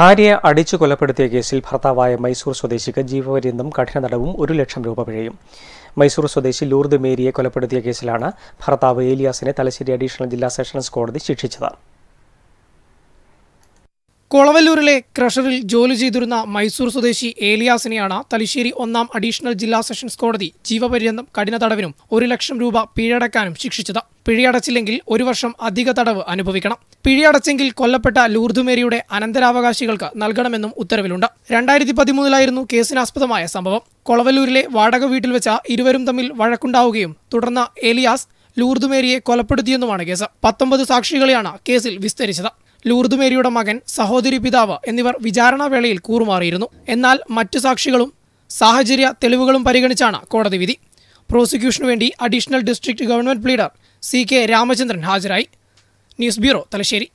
ഭാര്യയെ അടിച്ചു കൊലപ്പെടുത്തിയ കേസിൽ ഭർത്താവായ മൈസൂർ സ്വദേശിക്ക് ജീവപര്യന്തം കഠിന തടവും ഒരു ലക്ഷം രൂപ പിഴയും മൈസൂർ സ്വദേശി ലൂർദ് മേരിയെ കൊലപ്പെടുത്തിയ കേസിലാണ് ഭർത്താവ് ഏലിയാസിനെ തലശ്ശേരി അഡീഷണൽ ജില്ലാ സെഷൻസ് കോടതി ശിക്ഷിച്ചത് കൊളവല്ലൂരിലെ ക്രഷറിൽ ജോലി ചെയ്തിരുന്ന മൈസൂർ സ്വദേശി ഏലിയാസിനെയാണ് തലശ്ശേരി ഒന്നാം അഡീഷണൽ ജില്ലാ സെഷൻസ് കോടതി ജീവപര്യന്തം കഠിന തടവിനും ഒരു ലക്ഷം രൂപ പിഴയടക്കാനും ശിക്ഷിച്ചത് പിഴയടച്ചില്ലെങ്കിൽ ഒരു വർഷം അധിക തടവ് അനുഭവിക്കണം പിഴയടച്ചെങ്കിൽ കൊല്ലപ്പെട്ട ലൂർദുമേരിയുടെ അനന്തരാവകാശികൾക്ക് നൽകണമെന്നും ഉത്തരവിലുണ്ട് രണ്ടായിരത്തി പതിമൂന്നിലായിരുന്നു കേസിനാസ്പദമായ സംഭവം കൊളവല്ലൂരിലെ വാടക വീട്ടിൽ വെച്ച ഇരുവരും തമ്മിൽ വഴക്കുണ്ടാവുകയും തുടർന്ന് ഏലിയാസ് ലൂർദുമേരിയെ കൊലപ്പെടുത്തിയെന്നുമാണ് കേസ് പത്തൊമ്പത് സാക്ഷികളെയാണ് കേസിൽ വിസ്തരിച്ചത് ലൂർദ് മേരിയുടെ മകൻ സഹോദരി പിതാവ് എന്നിവർ വിചാരണാവേളയിൽ കൂറുമാറിയിരുന്നു എന്നാൽ മറ്റു സാക്ഷികളും സാഹചര്യ തെളിവുകളും പരിഗണിച്ചാണ് കോടതി വിധി പ്രോസിക്യൂഷനു വേണ്ടി additional district government pleader C K Ramachandran ഹാജരായി ന്യൂസ് ബ്യൂറോ തലശ്ശേരി